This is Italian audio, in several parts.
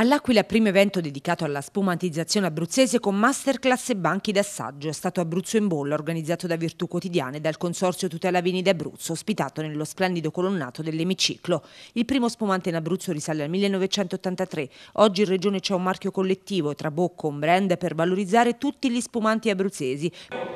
All'Aquila primo evento dedicato alla spumantizzazione abruzzese con masterclass e banchi d'assaggio. È stato Abruzzo in bolla organizzato da Virtù Quotidiane e dal Consorzio Tutela Vini d'Abruzzo, ospitato nello splendido colonnato dell'emiciclo. Il primo spumante in Abruzzo risale al 1983. Oggi in regione c'è un marchio collettivo, Trabocco, un brand per valorizzare tutti gli spumanti abruzzesi.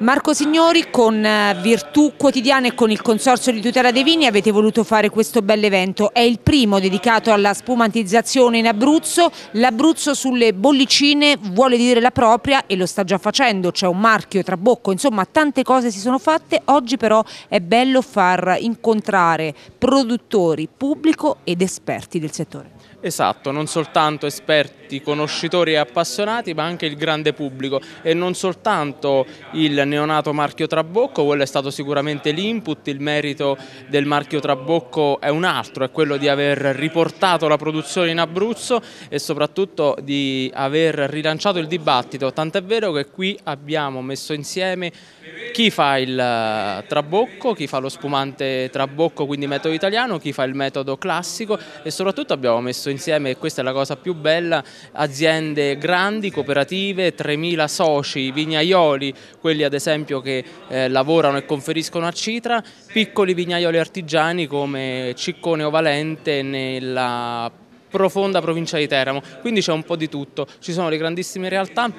Marco Signori, con eh, Virtù Quotidiane e con il Consorzio di Tutela dei Vini avete voluto fare questo bell'evento. È il primo dedicato alla spumantizzazione in Abruzzo l'Abruzzo sulle bollicine vuole dire la propria e lo sta già facendo, c'è un marchio Trabocco, insomma tante cose si sono fatte, oggi però è bello far incontrare produttori, pubblico ed esperti del settore. Esatto, non soltanto esperti, conoscitori e appassionati, ma anche il grande pubblico e non soltanto il neonato marchio Trabocco, quello è stato sicuramente l'input, il merito del marchio Trabocco è un altro, è quello di aver riportato la produzione in Abruzzo e soprattutto di aver rilanciato il dibattito, tant'è vero che qui abbiamo messo insieme chi fa il eh, Trabocco, chi fa lo spumante Trabocco, quindi metodo italiano, chi fa il metodo classico e soprattutto abbiamo messo insieme, e questa è la cosa più bella, aziende grandi, cooperative, 3.000 soci, vignaioli, quelli ad esempio che eh, lavorano e conferiscono a Citra, piccoli vignaioli artigiani come Ciccone o Valente nella profonda provincia di Teramo, quindi c'è un po' di tutto, ci sono le grandissime realtà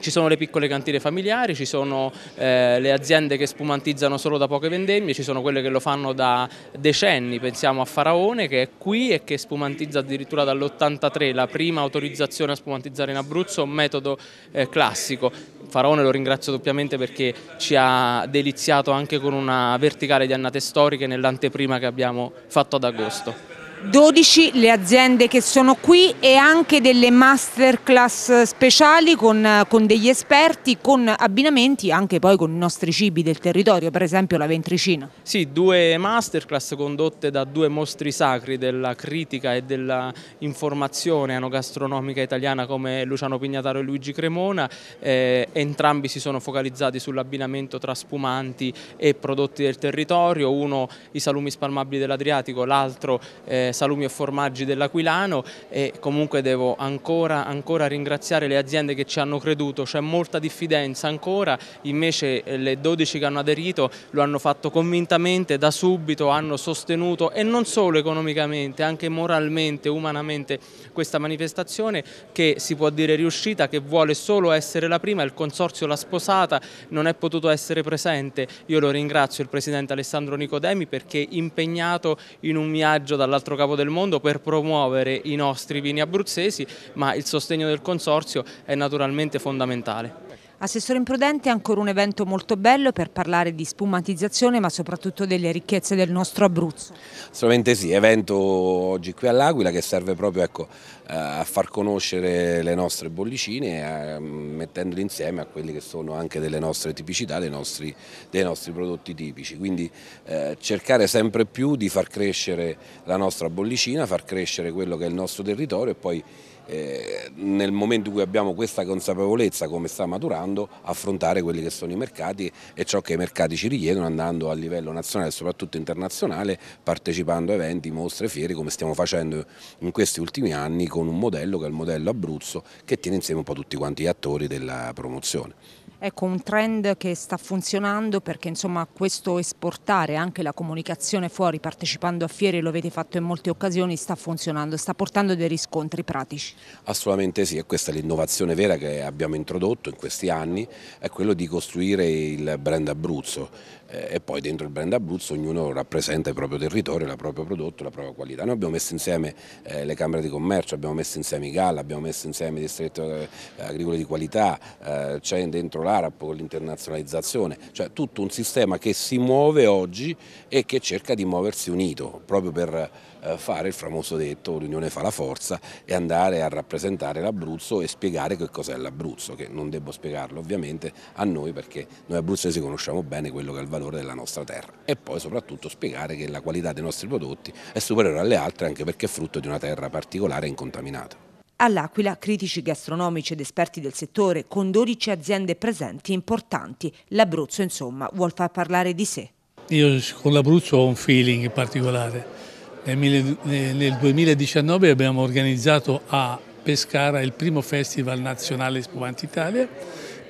ci sono le piccole cantine familiari, ci sono eh, le aziende che spumantizzano solo da poche vendemmie, ci sono quelle che lo fanno da decenni, pensiamo a Faraone che è qui e che spumantizza addirittura dall'83, la prima autorizzazione a spumantizzare in Abruzzo, un metodo eh, classico. Faraone lo ringrazio doppiamente perché ci ha deliziato anche con una verticale di annate storiche nell'anteprima che abbiamo fatto ad agosto. 12 le aziende che sono qui e anche delle masterclass speciali con, con, degli esperti, con abbinamenti anche poi con i nostri cibi del territorio, per esempio la ventricina. Sì, due masterclass condotte da due mostri sacri della critica e dell'informazione anogastronomica italiana come Luciano Pignataro e Luigi Cremona, eh, entrambi si sono focalizzati sull'abbinamento tra spumanti e prodotti del territorio, uno i salumi spalmabili dell'Adriatico, l'altro... Eh, salumi e formaggi dell'Aquilano e comunque devo ancora, ancora, ringraziare le aziende che ci hanno creduto, c'è molta diffidenza ancora, invece eh, le 12 che hanno aderito lo hanno fatto convintamente, da subito hanno sostenuto e non solo economicamente, anche moralmente, umanamente questa manifestazione che si può dire riuscita, che vuole solo essere la prima, il consorzio l'ha sposata, non è potuto essere presente, io lo ringrazio il Presidente Alessandro Nicodemi perché impegnato in un viaggio dall'altro capo del mondo per promuovere i nostri vini abruzzesi, ma il sostegno del consorzio è naturalmente fondamentale. Assessore Imprudente, ancora un evento molto bello per parlare di spumatizzazione ma soprattutto delle ricchezze del nostro Abruzzo. Assolutamente sì, evento oggi qui all'Aquila che serve proprio ecco, eh, a far conoscere le nostre bollicine eh, mettendole insieme a quelle che sono anche delle nostre tipicità, dei nostri, dei nostri prodotti tipici. Quindi eh, cercare sempre più di far crescere la nostra bollicina, far crescere quello che è il nostro territorio e poi eh, nel momento in cui abbiamo questa consapevolezza come sta maturando affrontare quelli che sono i mercati e ciò che i mercati ci richiedono andando a livello nazionale e soprattutto internazionale partecipando a eventi, mostre, fieri come stiamo facendo in questi ultimi anni con un modello che è il modello Abruzzo che tiene insieme un po' tutti quanti gli attori della promozione. Ecco, un trend che sta funzionando perché insomma questo esportare anche la comunicazione fuori partecipando a fiere, lo avete fatto in molte occasioni, sta funzionando, sta portando dei riscontri pratici. Assolutamente sì, e questa è l'innovazione vera che abbiamo introdotto in questi anni, è quello di costruire il brand Abruzzo, eh, e poi dentro il brand Abruzzo ognuno rappresenta il proprio territorio, il proprio prodotto, la propria qualità. Noi abbiamo messo insieme eh, le camere di commercio, abbiamo messo insieme i GAL, abbiamo messo insieme i distretti eh, agricoli di qualità, eh, c'è dentro l'ARAP con l'internazionalizzazione, cioè tutto un sistema che si muove oggi e che cerca di muoversi unito proprio per eh, fare il famoso detto l'unione fa la forza e andare a rappresentare l'Abruzzo e spiegare che cos'è l'Abruzzo, che non devo spiegarlo ovviamente a noi perché noi abruzzesi conosciamo bene quello che è il valore della nostra terra e poi soprattutto spiegare che la qualità dei nostri prodotti è superiore alle altre anche perché è frutto di una terra particolare e incontaminata. All'Aquila, critici gastronomici ed esperti del settore, con 12 aziende presenti importanti. L'Abruzzo, insomma, vuol far parlare di sé. Io con l'Abruzzo ho un feeling particolare nel 2019 abbiamo organizzato a Pescara il primo festival nazionale Spumanti Italia,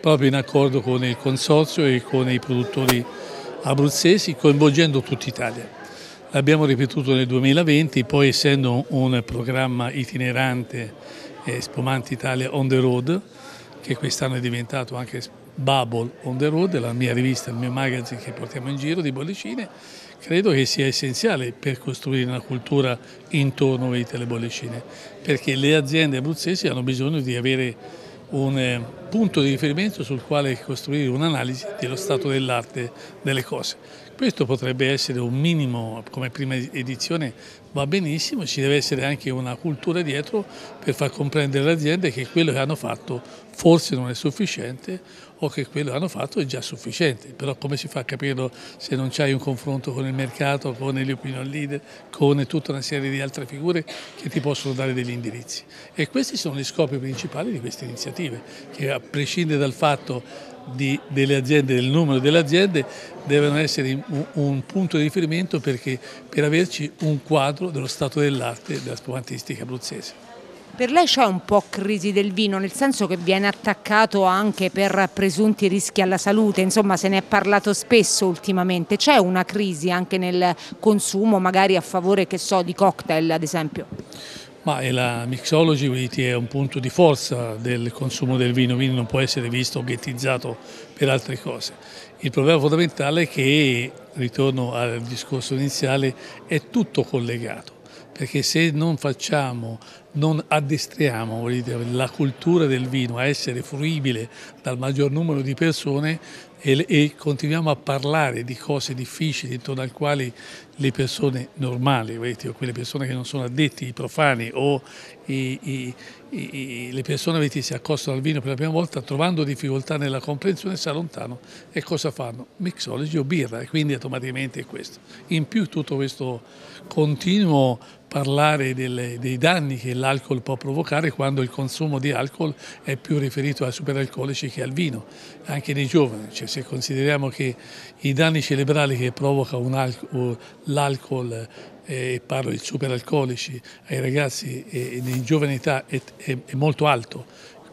proprio in accordo con il consorzio e con i produttori abruzzesi, coinvolgendo tutta Italia. L'abbiamo ripetuto nel 2020, poi essendo un programma itinerante eh, Spumanti Italia on the road, che quest'anno è diventato anche Bubble on the road, la mia rivista, il mio magazine che portiamo in giro di bollicine, credo che sia essenziale per costruire una cultura intorno ai telebollicine, perché le aziende abruzzesi hanno bisogno di avere un eh, punto di riferimento sul quale costruire un'analisi dello stato dell'arte delle cose. Questo potrebbe essere un minimo, come prima edizione va benissimo, ci deve essere anche una cultura dietro per far comprendere alle aziende che quello che hanno fatto forse non è sufficiente o che quello hanno fatto è già sufficiente, però come si fa a capirlo se non c'è un confronto con il mercato, con gli opinion leader, con tutta una serie di altre figure che ti possono dare degli indirizzi. E questi sono gli scopi principali di queste iniziative, che a prescindere dal fatto di, delle aziende, del numero delle aziende, devono essere un, un punto di riferimento perché, per averci un quadro dello stato dell'arte della spumantistica abruzzese. Per lei c'è un po' crisi del vino, nel senso che viene attaccato anche per presunti rischi alla salute, insomma se ne è parlato spesso ultimamente, c'è una crisi anche nel consumo magari a favore che so di cocktail ad esempio? Ma la mixology quindi, è un punto di forza del consumo del vino, quindi non può essere visto obiettizzato per altre cose. Il problema fondamentale è che, ritorno al discorso iniziale, è tutto collegato, perché se non facciamo non addestriamo dire, la cultura del vino a essere fruibile dal maggior numero di persone e, e continuiamo a parlare di cose difficili intorno alle quali le persone normali, vedete, o quelle persone che non sono addetti, i profani o i, i, i, le persone che si accostano al vino per la prima volta trovando difficoltà nella comprensione, si allontanano e cosa fanno? Mixology o birra e quindi automaticamente è questo. In più tutto questo continuo parlare delle, dei danni che la l'alcol può provocare quando il consumo di alcol è più riferito ai superalcolici che al vino, anche nei giovani. Cioè, se consideriamo che i danni cerebrali che provoca l'alcol eh, e parlo di superalcolici ai ragazzi e, in giovane età è, è, è molto alto,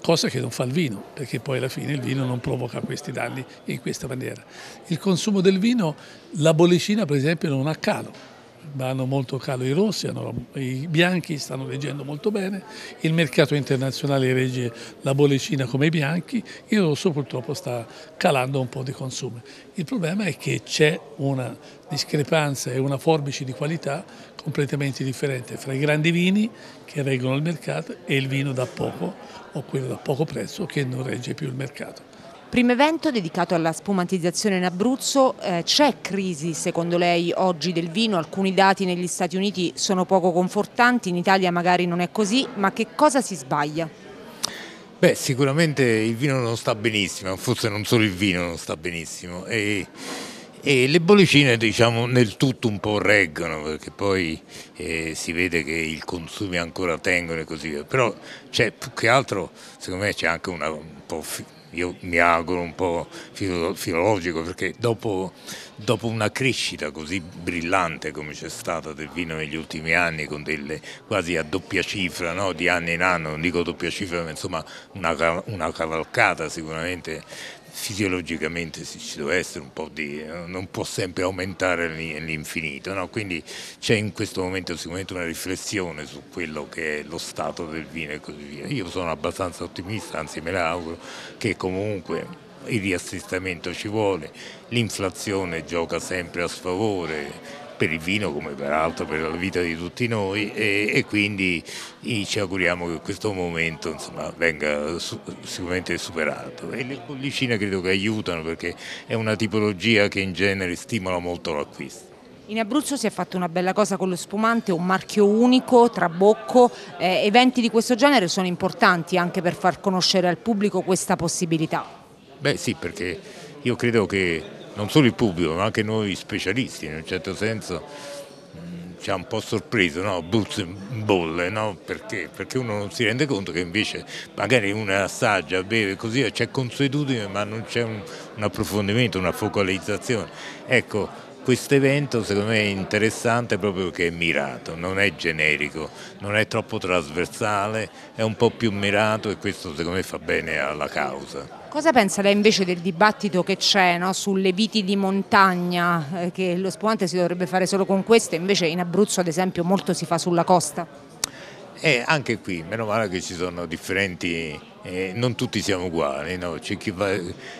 cosa che non fa il vino, perché poi alla fine il vino non provoca questi danni in questa maniera. Il consumo del vino, la bollicina per esempio non ha calo, vanno molto calo i rossi, i bianchi stanno reggendo molto bene, il mercato internazionale regge la bollicina come i bianchi, il rosso purtroppo sta calando un po' di consumo. Il problema è che c'è una discrepanza e una forbice di qualità completamente differente fra i grandi vini che reggono il mercato e il vino da poco o quello da poco prezzo che non regge più il mercato. Primo evento dedicato alla spumantizzazione in Abruzzo, eh, c'è crisi secondo lei oggi del vino? Alcuni dati negli Stati Uniti sono poco confortanti, in Italia magari non è così, ma che cosa si sbaglia? Beh, sicuramente il vino non sta benissimo, forse non solo il vino non sta benissimo e, e le bollicine diciamo nel tutto un po' reggono perché poi eh, si vede che i consumi ancora tengono e così via, però c'è più che altro secondo me c'è anche una un po' io mi auguro un po' filo- filologico perché dopo, dopo, una crescita così brillante come c'è stata del vino negli ultimi anni con delle quasi a doppia cifra no? di anno in anno, non dico doppia cifra ma insomma una, una cavalcata sicuramente fisiologicamente ci deve essere un po' di... Eh, non può sempre aumentare all'infinito, no? quindi c'è in questo momento sicuramente una riflessione su quello che è lo stato del vino e così via. Io sono abbastanza ottimista, anzi me l'auguro, che comunque il riassestamento ci vuole, l'inflazione gioca sempre a sfavore per il vino come peraltro per la vita di tutti noi e, e quindi ci auguriamo che questo momento insomma, venga su, sicuramente superato e le bollicine credo che aiutano perché è una tipologia che in genere stimola molto l'acquisto. In Abruzzo si è fatta una bella cosa con lo spumante, un marchio unico, trabocco, eh, eventi di questo genere sono importanti anche per far conoscere al pubblico questa possibilità. Beh sì perché io credo che non solo il pubblico ma anche noi specialisti in un certo senso ci ha un po' sorpreso, no? Buzz bolle, no? Perché? Perché uno non si rende conto che invece magari uno assaggia, beve così, c'è consuetudine ma non c'è un, un approfondimento, una focalizzazione. Ecco, questo evento secondo me è interessante proprio perché è mirato, non è generico, non è troppo trasversale, è un po' più mirato e questo secondo me fa bene alla causa. Cosa pensa lei invece del dibattito che c'è no? sulle viti di montagna, eh, che lo spumante si dovrebbe fare solo con queste, invece in Abruzzo ad esempio molto si fa sulla costa? Eh, anche qui, meno male che ci sono differenti, eh, non tutti siamo uguali, no? c'è, chi,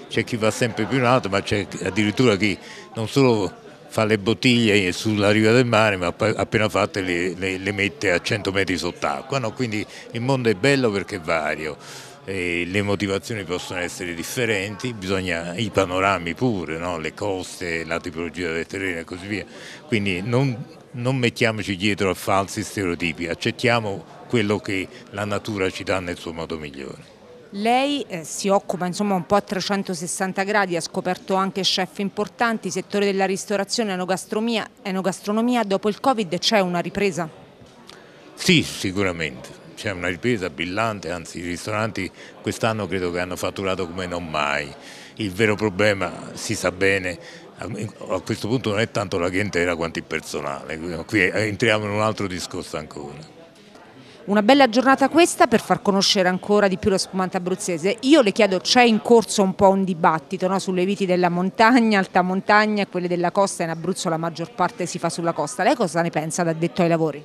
chi va, sempre più in alto, ma c'è addirittura chi non solo fa le bottiglie sulla riva del mare, ma appena fatte le, le, le mette a 100 metri sott'acqua. No? Quindi il mondo è bello perché è vario. le motivazioni possono essere differenti, bisogna, i panorami pure, no? le coste, la tipologia del terreno e così via. Quindi non, non mettiamoci dietro a falsi stereotipi, accettiamo quello che la natura ci dà nel suo modo migliore. Lei eh, si occupa insomma un po' a 360 gradi, ha scoperto anche chef importanti, settore della ristorazione, enogastronomia, enogastronomia. dopo il Covid c'è una ripresa? Sì, sicuramente. C'è una ripresa brillante, anzi i ristoranti quest'anno credo che hanno fatturato come non mai. Il vero problema, si sa bene, eh, a questo punto non è tanto la clientela quanto il personale, qui eh, entriamo in un altro discorso ancora. Una bella giornata questa per far conoscere ancora di più lo spumante abruzzese. Io le chiedo, c'è in corso un po' un dibattito no? sulle viti della montagna, alta montagna e quelle della costa, in Abruzzo la maggior parte si fa sulla costa. Lei cosa ne pensa da detto ai lavori?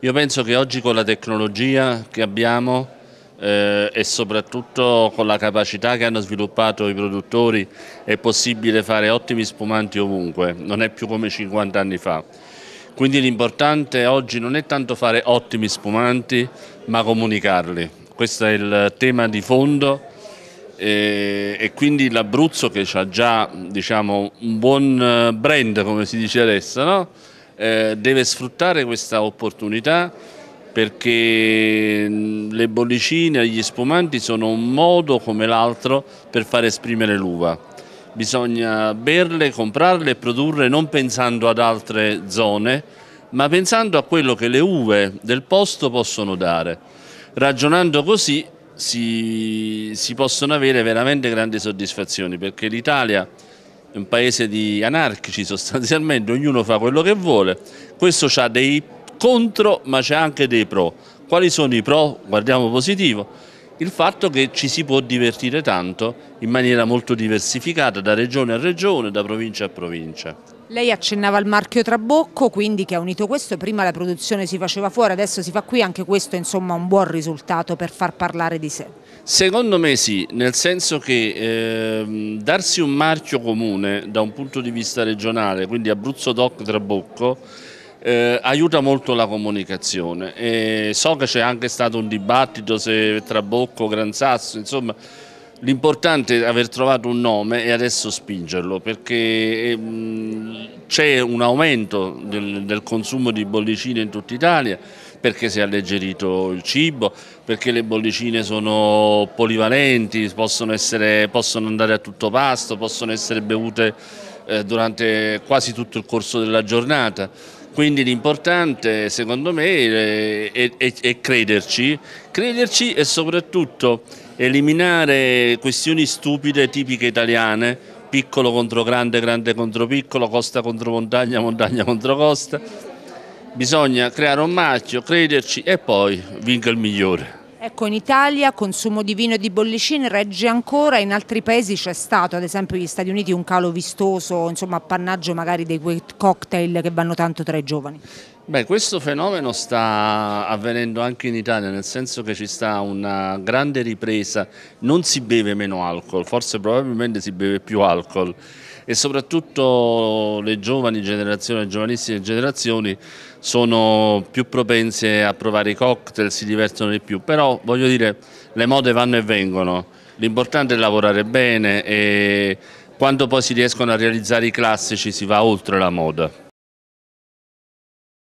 Io penso che oggi con la tecnologia che abbiamo eh, e soprattutto con la capacità che hanno sviluppato i produttori è possibile fare ottimi spumanti ovunque, non è più come 50 anni fa. Quindi l'importante oggi non è tanto fare ottimi spumanti, ma comunicarli. Questo è il tema di fondo e, e quindi l'Abruzzo che ha già diciamo, un buon eh, brand, come si dice adesso, no? eh, deve sfruttare questa opportunità perché mm, le bollicine e gli spumanti sono un modo come l'altro per far esprimere l'uva bisogna berle, comprarle e produrre non pensando ad altre zone, ma pensando a quello che le uve del posto possono dare. Ragionando così si, si possono avere veramente grandi soddisfazioni, perché l'Italia è un paese di anarchici sostanzialmente, ognuno fa quello che vuole, questo ha dei contro ma c'è anche dei pro. Quali sono i pro? Guardiamo positivo il fatto che ci si può divertire tanto in maniera molto diversificata da regione a regione, da provincia a provincia. Lei accennava al marchio Trabocco, quindi che ha unito questo, prima la produzione si faceva fuori, adesso si fa qui, anche questo insomma un buon risultato per far parlare di sé. Secondo me sì, nel senso che eh, darsi un marchio comune da un punto di vista regionale, quindi Abruzzo Doc Trabocco, eh, aiuta molto la comunicazione. E eh, so che c'è anche stato un dibattito se Trabocco, Bocco, Gran Sasso, insomma l'importante è aver trovato un nome e adesso spingerlo perché eh, c'è un aumento del, del consumo di bollicine in tutta Italia perché si è alleggerito il cibo, perché le bollicine sono polivalenti, possono, essere, possono andare a tutto pasto, possono essere bevute eh, durante quasi tutto il corso della giornata quindi l'importante secondo me è, è, è, è crederci, crederci e soprattutto eliminare questioni stupide tipiche italiane, piccolo contro grande, grande contro piccolo, costa contro montagna, montagna contro costa. Bisogna creare un marchio, crederci e poi vinca il migliore. Ecco, in Italia consumo di vino e di bollicine regge ancora, in altri paesi c'è stato, ad esempio negli Stati Uniti, un calo vistoso, insomma appannaggio magari dei quei cocktail che vanno tanto tra i giovani. Beh, questo fenomeno sta avvenendo anche in Italia, nel senso che ci sta una grande ripresa, non si beve meno alcol, forse probabilmente si beve più alcol e soprattutto le giovani generazioni, le giovanissime generazioni sono più propense a provare i cocktail, si divertono di più, però voglio dire le mode vanno e vengono, l'importante è lavorare bene e quando poi si riescono a realizzare i classici si va oltre la moda.